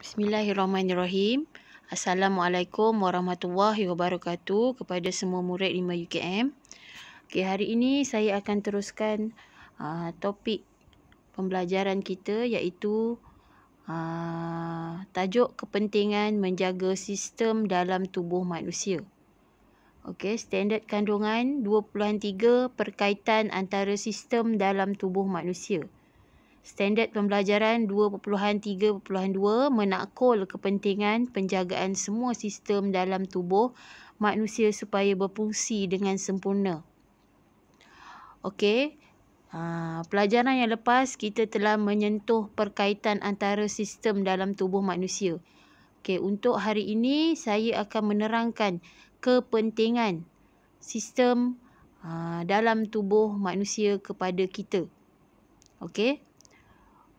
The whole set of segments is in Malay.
Bismillahirrahmanirrahim. Assalamualaikum warahmatullahi wabarakatuh kepada semua murid 5 UKM. Okay hari ini saya akan teruskan uh, topik pembelajaran kita iaitu uh, tajuk kepentingan menjaga sistem dalam tubuh manusia. Okay standard kandungan 2.3 perkaitan antara sistem dalam tubuh manusia standard pembelajaran 2.3.2 menakul kepentingan penjagaan semua sistem dalam tubuh manusia supaya berfungsi dengan sempurna. Okey, uh, pelajaran yang lepas kita telah menyentuh perkaitan antara sistem dalam tubuh manusia. Okey, untuk hari ini saya akan menerangkan kepentingan sistem uh, dalam tubuh manusia kepada kita. Okey.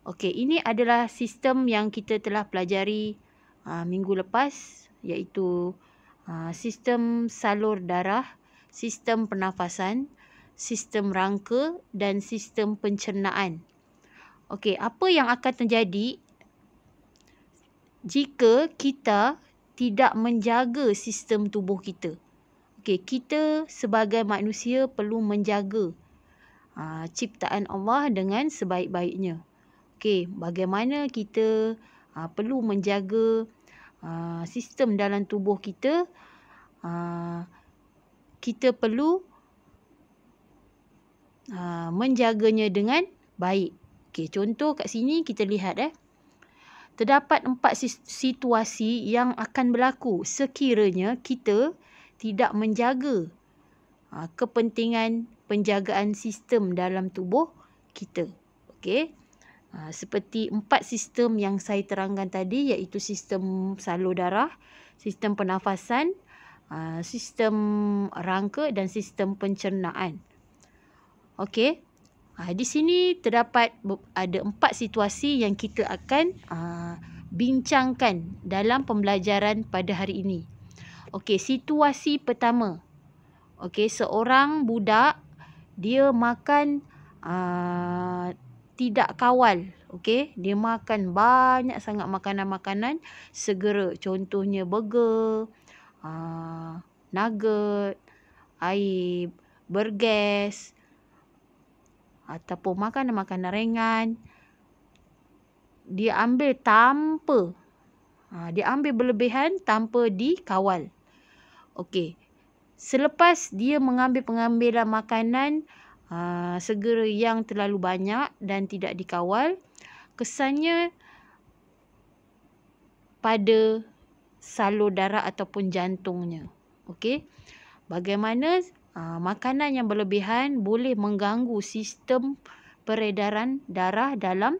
Okey, ini adalah sistem yang kita telah pelajari uh, minggu lepas iaitu uh, sistem salur darah, sistem pernafasan, sistem rangka dan sistem pencernaan. Okey, apa yang akan terjadi jika kita tidak menjaga sistem tubuh kita? Okey, kita sebagai manusia perlu menjaga uh, ciptaan Allah dengan sebaik-baiknya okey bagaimana kita uh, perlu menjaga uh, sistem dalam tubuh kita uh, kita perlu uh, menjaganya dengan baik okey contoh kat sini kita lihat eh terdapat empat situasi yang akan berlaku sekiranya kita tidak menjaga uh, kepentingan penjagaan sistem dalam tubuh kita okey Ha, seperti empat sistem yang saya terangkan tadi iaitu sistem salur darah, sistem pernafasan, ha, sistem rangka dan sistem pencernaan. Okey. Uh, di sini terdapat ada empat situasi yang kita akan uh, bincangkan dalam pembelajaran pada hari ini. Okey, situasi pertama. Okey, seorang budak dia makan uh, tidak kawal. Okey, dia makan banyak sangat makanan-makanan segera. Contohnya burger, uh, nugget, air, bergas ataupun makanan-makanan ringan. Dia ambil tanpa uh, dia ambil berlebihan tanpa dikawal. Okey. Selepas dia mengambil pengambilan makanan uh, segera yang terlalu banyak dan tidak dikawal kesannya pada salur darah ataupun jantungnya okey bagaimana uh, makanan yang berlebihan boleh mengganggu sistem peredaran darah dalam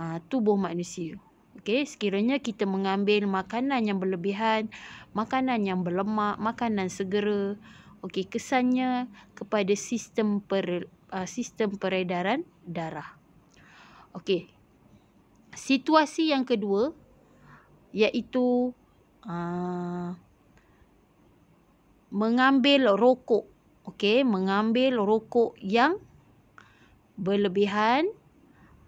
uh, tubuh manusia okey sekiranya kita mengambil makanan yang berlebihan makanan yang berlemak makanan segera Okey, kesannya kepada sistem per uh, sistem peredaran darah. Okey. Situasi yang kedua iaitu uh, mengambil rokok. Okey, mengambil rokok yang berlebihan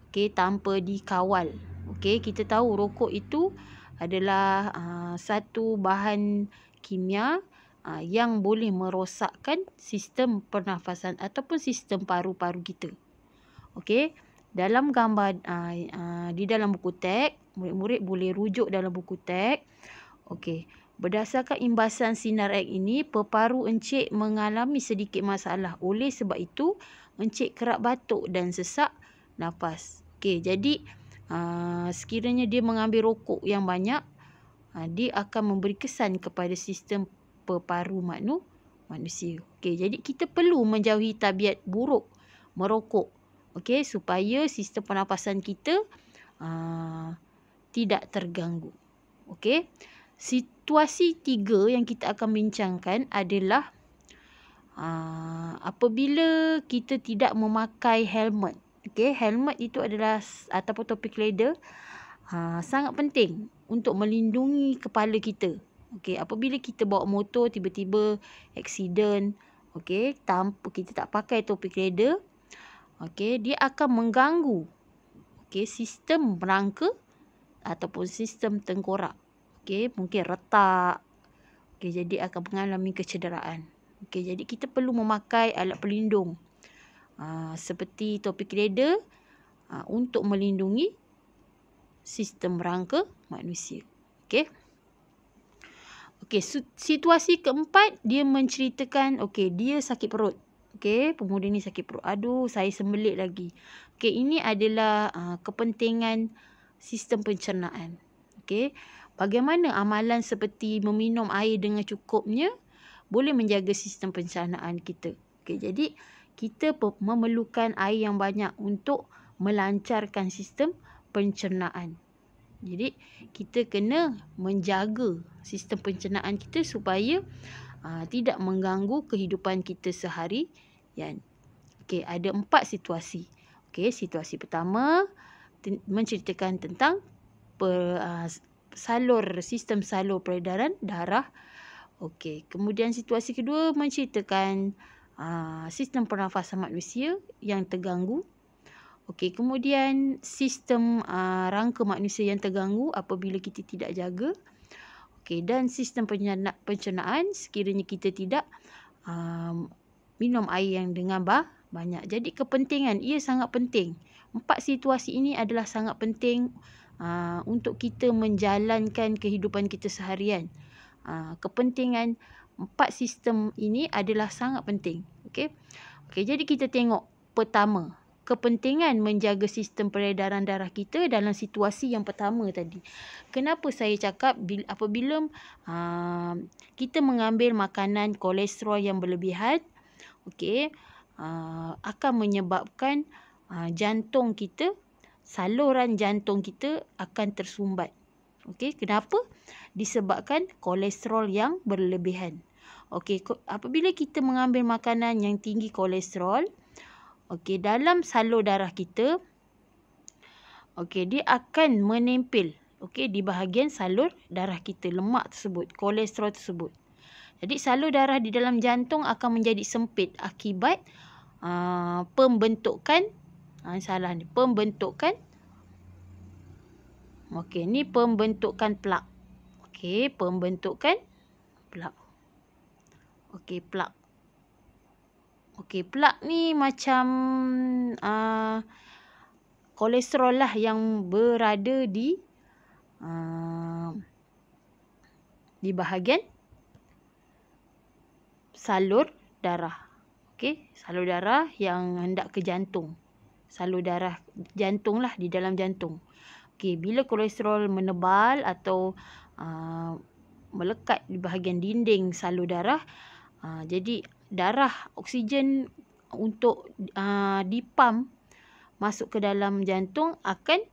okey tanpa dikawal. Okey, kita tahu rokok itu adalah uh, satu bahan kimia uh, yang boleh merosakkan sistem pernafasan ataupun sistem paru-paru kita. Okey, dalam gambar uh, uh, di dalam buku teks, murid-murid boleh rujuk dalam buku teks. Okey, berdasarkan imbasan sinar X ini, peparu encik mengalami sedikit masalah. Oleh sebab itu, encik kerap batuk dan sesak nafas. Okey, jadi uh, sekiranya dia mengambil rokok yang banyak, uh, dia akan memberi kesan kepada sistem peparu maknu manusia. Okey, jadi kita perlu menjauhi tabiat buruk merokok. Okey, supaya sistem pernafasan kita uh, tidak terganggu. Okey. Situasi tiga yang kita akan bincangkan adalah uh, apabila kita tidak memakai helmet. Okey, helmet itu adalah ataupun topik leather uh, ah, sangat penting untuk melindungi kepala kita Okey, apabila kita bawa motor tiba-tiba accident, okey, tanpa kita tak pakai topi radar, okey, dia akan mengganggu okey, sistem rangka ataupun sistem tengkorak. Okey, mungkin retak. Okey, jadi akan mengalami kecederaan. Okey, jadi kita perlu memakai alat pelindung. Aa, ah, seperti topi radar aa, ah, untuk melindungi sistem rangka manusia. Okey. Okey, situasi keempat dia menceritakan okey, dia sakit perut. Okey, pemuda ni sakit perut. Aduh, saya sembelit lagi. Okey, ini adalah uh, kepentingan sistem pencernaan. Okey. Bagaimana amalan seperti meminum air dengan cukupnya boleh menjaga sistem pencernaan kita. Okey, jadi kita memerlukan air yang banyak untuk melancarkan sistem pencernaan. Jadi kita kena menjaga sistem pencernaan kita supaya uh, tidak mengganggu kehidupan kita sehari. Yan. Okay, ada empat situasi. Okay, situasi pertama menceritakan tentang per, uh, ah, salur sistem salur peredaran darah. Okay, kemudian situasi kedua menceritakan uh, sistem pernafasan manusia yang terganggu Okey, kemudian sistem uh, rangka manusia yang terganggu apabila kita tidak jaga. Okey, dan sistem pencernaan sekiranya kita tidak um, minum air yang dengan bah banyak. Jadi kepentingan ia sangat penting. Empat situasi ini adalah sangat penting uh, untuk kita menjalankan kehidupan kita seharian. Uh, kepentingan empat sistem ini adalah sangat penting. Okey. Okey, jadi kita tengok pertama kepentingan menjaga sistem peredaran darah kita dalam situasi yang pertama tadi. Kenapa saya cakap apabila uh, kita mengambil makanan kolesterol yang berlebihan, okey, uh, akan menyebabkan uh, jantung kita, saluran jantung kita akan tersumbat. Okey, kenapa? Disebabkan kolesterol yang berlebihan. Okey, apabila kita mengambil makanan yang tinggi kolesterol, Okey, dalam salur darah kita okey, dia akan menempel okey di bahagian salur darah kita, lemak tersebut, kolesterol tersebut. Jadi salur darah di dalam jantung akan menjadi sempit akibat uh, pembentukan uh, salah ni, pembentukan okey, ni pembentukan plak. Okey, pembentukan plak. Okey, plak. Okey, plak ni macam uh, kolesterol lah yang berada di uh, di bahagian salur darah. Okey, salur darah yang hendak ke jantung. Salur darah jantung lah di dalam jantung. Okey, bila kolesterol menebal atau uh, melekat di bahagian dinding salur darah, uh, jadi darah oksigen untuk uh, dipam masuk ke dalam jantung akan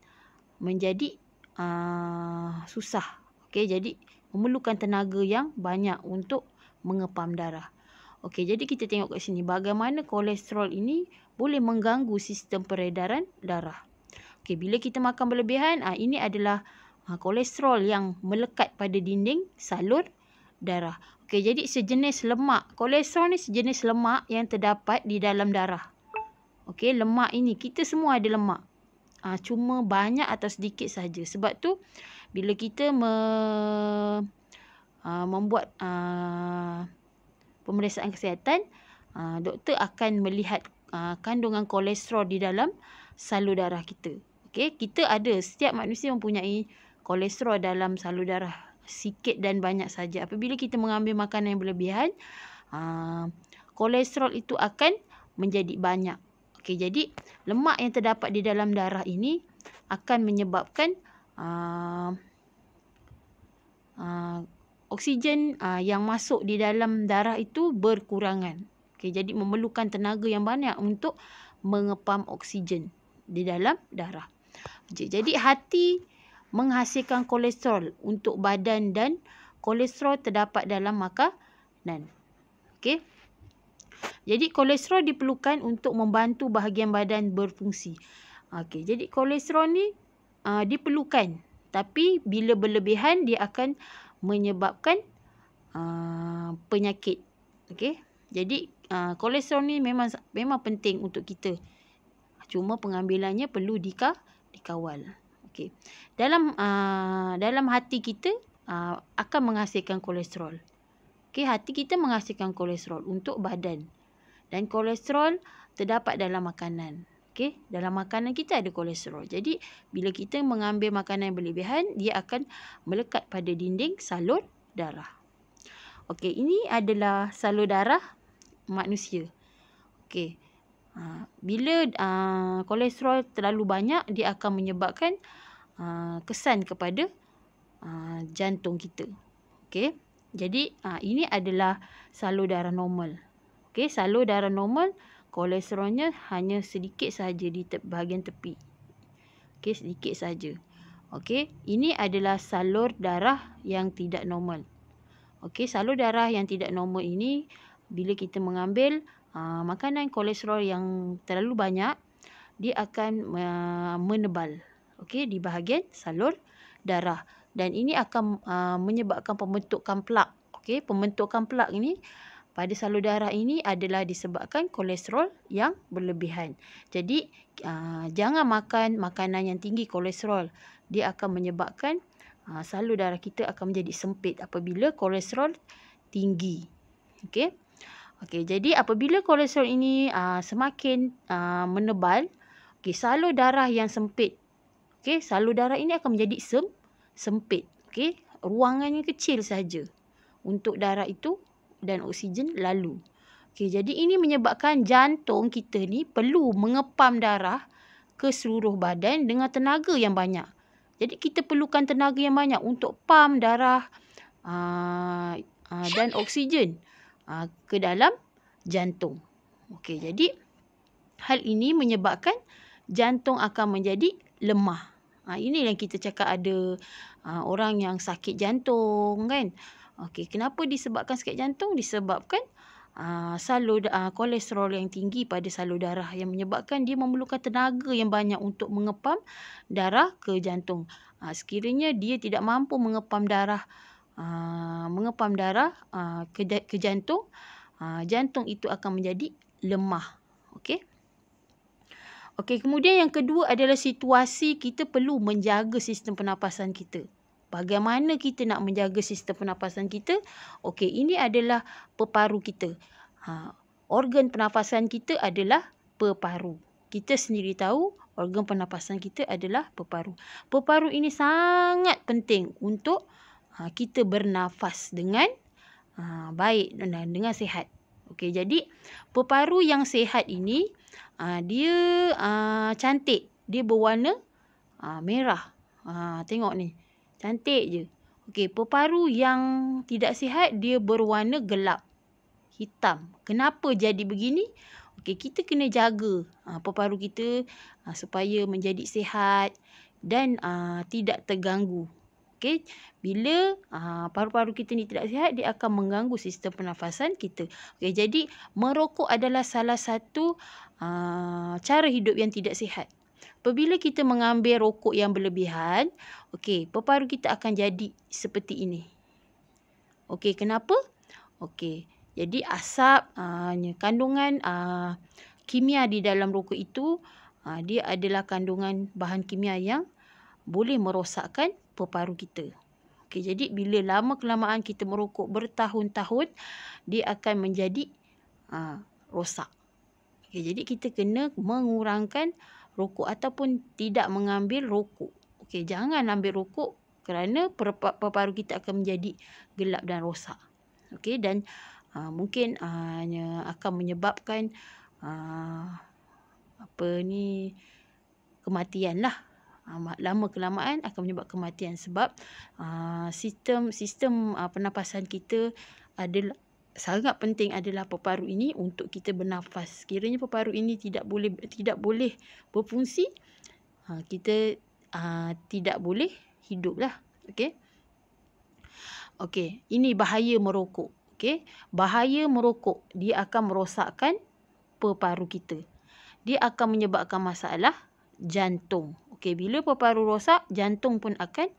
menjadi uh, susah. Okey, jadi memerlukan tenaga yang banyak untuk mengepam darah. Okey, jadi kita tengok kat sini bagaimana kolesterol ini boleh mengganggu sistem peredaran darah. Okey, bila kita makan berlebihan, ah ini adalah ah, kolesterol yang melekat pada dinding salur darah. Okey, jadi sejenis lemak. Kolesterol ni sejenis lemak yang terdapat di dalam darah. Okey, lemak ini. Kita semua ada lemak. Ha, cuma banyak atau sedikit saja. Sebab tu, bila kita me, ha, membuat ha, pemeriksaan kesihatan, ha, doktor akan melihat ha, kandungan kolesterol di dalam salur darah kita. Okey, kita ada. Setiap manusia mempunyai kolesterol dalam salur darah sikit dan banyak saja. Apabila kita mengambil makanan yang berlebihan, uh, kolesterol itu akan menjadi banyak. Okey, jadi lemak yang terdapat di dalam darah ini akan menyebabkan uh, uh, oksigen uh, yang masuk di dalam darah itu berkurangan. Okey, jadi memerlukan tenaga yang banyak untuk mengepam oksigen di dalam darah. Jadi hati menghasilkan kolesterol untuk badan dan kolesterol terdapat dalam makanan. Okey. Jadi kolesterol diperlukan untuk membantu bahagian badan berfungsi. Okey, jadi kolesterol ni uh, diperlukan tapi bila berlebihan dia akan menyebabkan uh, penyakit. Okey. Jadi uh, kolesterol ni memang memang penting untuk kita. Cuma pengambilannya perlu dikawal. Okey. Dalam uh, dalam hati kita uh, akan menghasilkan kolesterol. Okey, hati kita menghasilkan kolesterol untuk badan. Dan kolesterol terdapat dalam makanan. Okey, dalam makanan kita ada kolesterol. Jadi, bila kita mengambil makanan yang berlebihan, dia akan melekat pada dinding salur darah. Okey, ini adalah salur darah manusia. Okey. Ha, bila ha, kolesterol terlalu banyak, dia akan menyebabkan ha, kesan kepada jantung kita. Okey, Jadi, ini adalah salur darah normal. Okey, Salur darah normal, kolesterolnya hanya sedikit saja di te bahagian tepi. Okey, Sedikit saja. Okey, Ini adalah salur darah yang tidak normal. Okey, Salur darah yang tidak normal ini, bila kita mengambil... Ah, makanan kolesterol yang terlalu banyak dia akan ah, menebal okey di bahagian salur darah dan ini akan ah, menyebabkan pembentukan plak okey pembentukan plak ini pada salur darah ini adalah disebabkan kolesterol yang berlebihan. Jadi jangan makan makanan yang tinggi kolesterol. Dia akan menyebabkan salur darah kita akan menjadi sempit apabila kolesterol tinggi. Okey. Okey, jadi apabila kolesterol ini uh, semakin uh, ah, menebal, okey, salur darah yang sempit. Okey, salur darah ini akan menjadi sem sempit. Okey, ruangannya kecil saja untuk darah itu dan oksigen lalu. Okey, jadi ini menyebabkan jantung kita ni perlu mengepam darah ke seluruh badan dengan tenaga yang banyak. Jadi kita perlukan tenaga yang banyak untuk pam darah uh, uh, dan oksigen uh, ke dalam jantung. Okey, jadi hal ini menyebabkan jantung akan menjadi lemah. Ha, ini yang kita cakap ada ha, orang yang sakit jantung kan. Okey, kenapa disebabkan sakit jantung? Disebabkan ha, salur ha, kolesterol yang tinggi pada salur darah yang menyebabkan dia memerlukan tenaga yang banyak untuk mengepam darah ke jantung. Ha, sekiranya dia tidak mampu mengepam darah Ah, mengepam darah uh, ah, ke, ke jantung, uh, ah, jantung itu akan menjadi lemah. Okey. Okey, kemudian yang kedua adalah situasi kita perlu menjaga sistem pernafasan kita. Bagaimana kita nak menjaga sistem pernafasan kita? Okey, ini adalah peparu kita. Ha, organ pernafasan kita adalah peparu. Kita sendiri tahu organ pernafasan kita adalah peparu. Peparu ini sangat penting untuk ha, kita bernafas dengan ha, baik dan dengan sihat. Okey, jadi peparu yang sihat ini ha, dia ha, cantik, dia berwarna ha, merah. Ha, tengok ni, cantik je. Okey, peparu yang tidak sihat dia berwarna gelap, hitam. Kenapa jadi begini? Okey, kita kena jaga ha, peparu kita ha, supaya menjadi sihat dan ha, tidak terganggu. Okey, bila ah, paru-paru kita ni tidak sihat, dia akan mengganggu sistem pernafasan kita. Okey, jadi merokok adalah salah satu aa, ah, cara hidup yang tidak sihat. Apabila kita mengambil rokok yang berlebihan, okey, paru-paru kita akan jadi seperti ini. Okey, kenapa? Okey, jadi asap, aa, ah, kandungan aa, kimia di dalam rokok itu, aa, dia adalah kandungan bahan kimia yang boleh merosakkan peparu kita. Okay, jadi bila lama kelamaan kita merokok bertahun-tahun, dia akan menjadi uh, rosak. Okay, jadi kita kena mengurangkan rokok ataupun tidak mengambil rokok. Okay, jangan ambil rokok kerana peparu kita akan menjadi gelap dan rosak. Okay, dan uh, mungkin hanya uh, akan menyebabkan uh, apa ni kematian lah uh, lama kelamaan akan menyebab kematian sebab uh, sistem sistem uh, pernafasan kita adalah sangat penting adalah peparu ini untuk kita bernafas. Kiranya peparu ini tidak boleh tidak boleh berfungsi, uh, kita uh, tidak boleh hiduplah. Okey. Okey, ini bahaya merokok. Okey, bahaya merokok dia akan merosakkan peparu kita. Dia akan menyebabkan masalah jantung. Okey, bila paru-paru rosak, jantung pun akan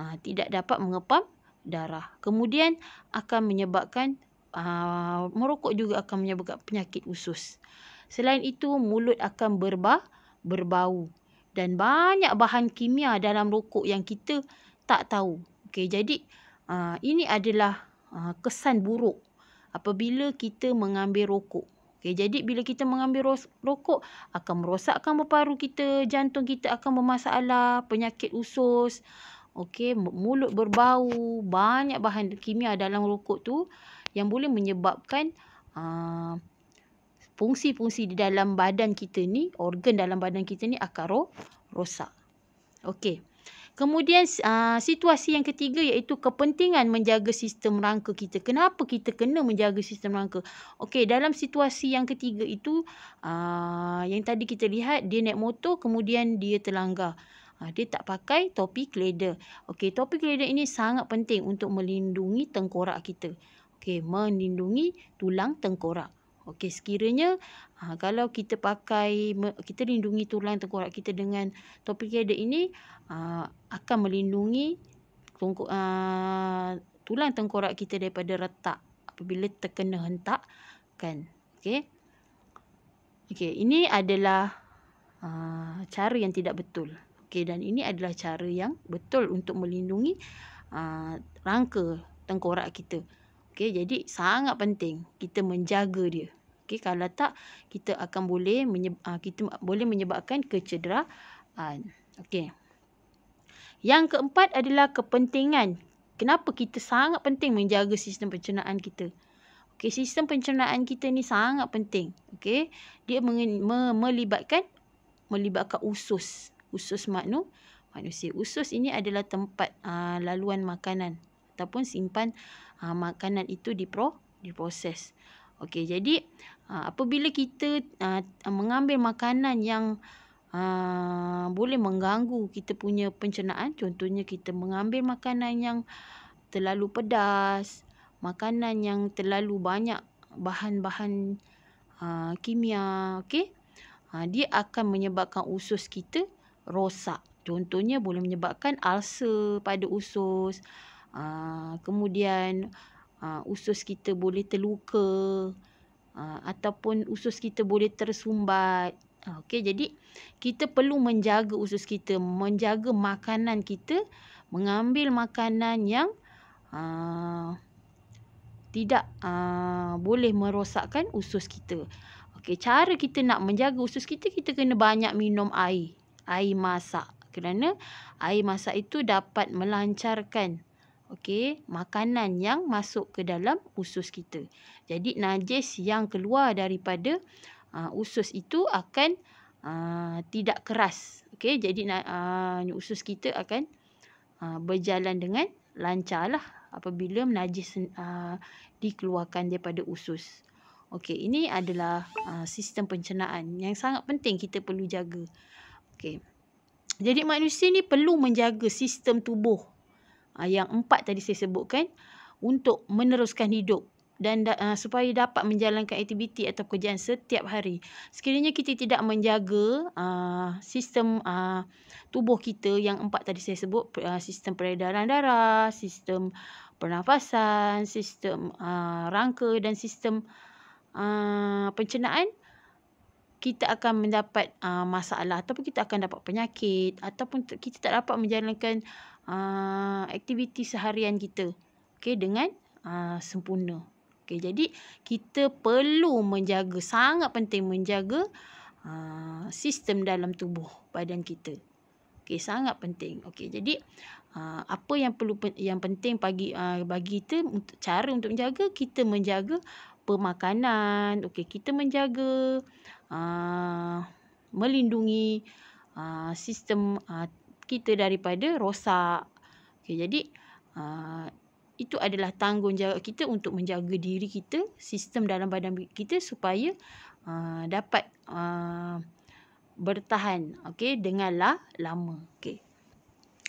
uh, tidak dapat mengepam darah. Kemudian akan menyebabkan uh, merokok juga akan menyebabkan penyakit usus. Selain itu, mulut akan berba berbau dan banyak bahan kimia dalam rokok yang kita tak tahu. Okey, jadi uh, ini adalah uh, kesan buruk apabila kita mengambil rokok. Okay, jadi bila kita mengambil ros- rokok akan merosakkan paru kita, jantung kita akan bermasalah, penyakit usus. Okey, mulut berbau, banyak bahan kimia dalam rokok tu yang boleh menyebabkan uh, fungsi-fungsi di dalam badan kita ni, organ dalam badan kita ni akan rosak. Okey. Kemudian uh, situasi yang ketiga iaitu kepentingan menjaga sistem rangka kita. Kenapa kita kena menjaga sistem rangka? Okey, dalam situasi yang ketiga itu uh, yang tadi kita lihat dia naik motor kemudian dia terlanggar. Ha, dia tak pakai topi kleda. Okey, topi kleda ini sangat penting untuk melindungi tengkorak kita. Okey, melindungi tulang tengkorak. Okey, sekiranya ha, kalau kita pakai, kita lindungi tulang tengkorak kita dengan topi gather ini ha, akan melindungi tungku, ha, tulang tengkorak kita daripada retak apabila terkena hentak kan. Okey. Okey, ini adalah ha, cara yang tidak betul. Okey, dan ini adalah cara yang betul untuk melindungi ha, rangka tengkorak kita. Okey, jadi sangat penting kita menjaga dia. Okey, kalau tak kita akan boleh menyebab, uh, kita boleh menyebabkan kecederaan. Okey. Yang keempat adalah kepentingan. Kenapa kita sangat penting menjaga sistem pencernaan kita? Okey, sistem pencernaan kita ni sangat penting. Okey. Dia meng, me, melibatkan melibatkan usus. Usus maknu manusia. Usus ini adalah tempat uh, laluan makanan ataupun simpan uh, makanan itu di pro diproses. Okey, jadi ah, apabila kita ah, mengambil makanan yang ah, boleh mengganggu kita punya pencernaan, contohnya kita mengambil makanan yang terlalu pedas, makanan yang terlalu banyak bahan-bahan kimia, okey? dia akan menyebabkan usus kita rosak. Contohnya boleh menyebabkan ulcer pada usus. kemudian uh, usus kita boleh terluka uh, ataupun usus kita boleh tersumbat. Uh, ah, okay, jadi kita perlu menjaga usus kita, menjaga makanan kita, mengambil makanan yang uh, tidak uh, boleh merosakkan usus kita. Okay, cara kita nak menjaga usus kita, kita kena banyak minum air, air masak. Kerana air masak itu dapat melancarkan okey makanan yang masuk ke dalam usus kita jadi najis yang keluar daripada uh, usus itu akan uh, tidak keras okey jadi uh, usus kita akan uh, berjalan dengan lancar lah apabila najis uh, dikeluarkan daripada usus okey ini adalah uh, sistem pencernaan yang sangat penting kita perlu jaga okey jadi manusia ni perlu menjaga sistem tubuh Ah, yang empat tadi saya sebutkan untuk meneruskan hidup dan uh, supaya dapat menjalankan aktiviti atau pekerjaan setiap hari. Sekiranya kita tidak menjaga uh, sistem uh, tubuh kita yang empat tadi saya sebut uh, sistem peredaran darah, sistem pernafasan, sistem uh, rangka dan sistem uh, pencernaan kita akan mendapat uh, masalah ataupun kita akan dapat penyakit ataupun kita tak dapat menjalankan uh, aktiviti seharian kita okay, dengan uh, sempurna. Okay, jadi, kita perlu menjaga, sangat penting menjaga uh, sistem dalam tubuh badan kita. Okay, sangat penting. Okay, jadi, uh, apa yang perlu yang penting bagi, uh, bagi kita, cara untuk menjaga, kita menjaga pemakanan. Okay, kita menjaga, uh, melindungi uh, sistem uh, kita daripada rosak. Okay, jadi uh, itu adalah tanggungjawab kita untuk menjaga diri kita, sistem dalam badan kita supaya uh, dapat uh, bertahan okay, denganlah lama. Okay.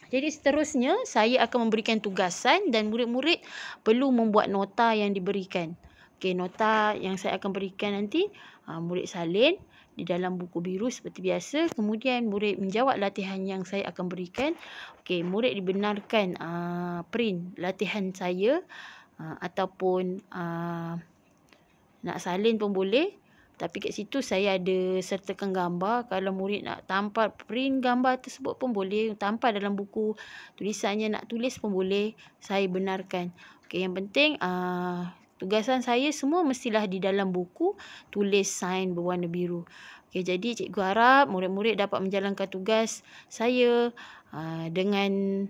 Jadi seterusnya saya akan memberikan tugasan dan murid-murid perlu membuat nota yang diberikan. Okay, nota yang saya akan berikan nanti uh, murid salin di dalam buku biru seperti biasa. Kemudian murid menjawab latihan yang saya akan berikan. Okey, murid dibenarkan uh, print latihan saya uh, ataupun uh, nak salin pun boleh. Tapi kat situ saya ada sertakan gambar. Kalau murid nak tampal print gambar tersebut pun boleh. Tampal dalam buku tulisannya nak tulis pun boleh. Saya benarkan. Okey, yang penting... Uh, Tugasan saya semua mestilah di dalam buku tulis sign berwarna biru. Okay, jadi cikgu harap murid-murid dapat menjalankan tugas saya uh, dengan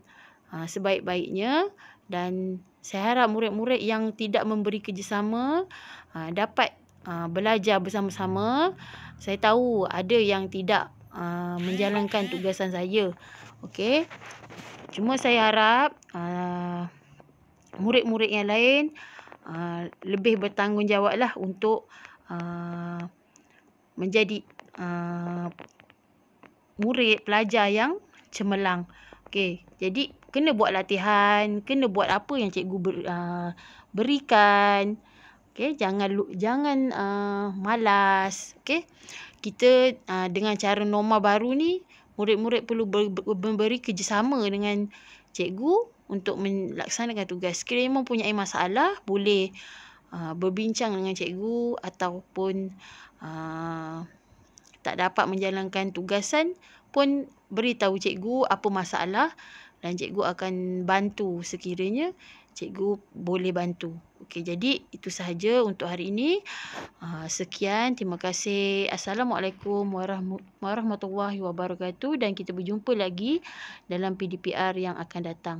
uh, sebaik-baiknya dan saya harap murid-murid yang tidak memberi kerjasama uh, dapat uh, belajar bersama-sama. Saya tahu ada yang tidak uh, menjalankan tugasan saya. Okey. Cuma saya harap uh, murid-murid yang lain uh, uh, lebih bertanggungjawab lah untuk uh, menjadi uh, murid, pelajar yang cemerlang. Okay, jadi kena buat latihan, kena buat apa yang cikgu ber, uh, berikan. Okay, jangan jangan uh, malas. Okay, kita uh, dengan cara norma baru ni, murid-murid perlu ber, ber, memberi kerjasama dengan cikgu untuk melaksanakan tugas. Sekiranya mempunyai masalah, boleh uh, berbincang dengan cikgu ataupun uh, tak dapat menjalankan tugasan pun beritahu cikgu apa masalah dan cikgu akan bantu sekiranya cikgu boleh bantu. Okey, jadi itu sahaja untuk hari ini. Uh, sekian, terima kasih. Assalamualaikum warahmatullahi wabarakatuh dan kita berjumpa lagi dalam PDPR yang akan datang.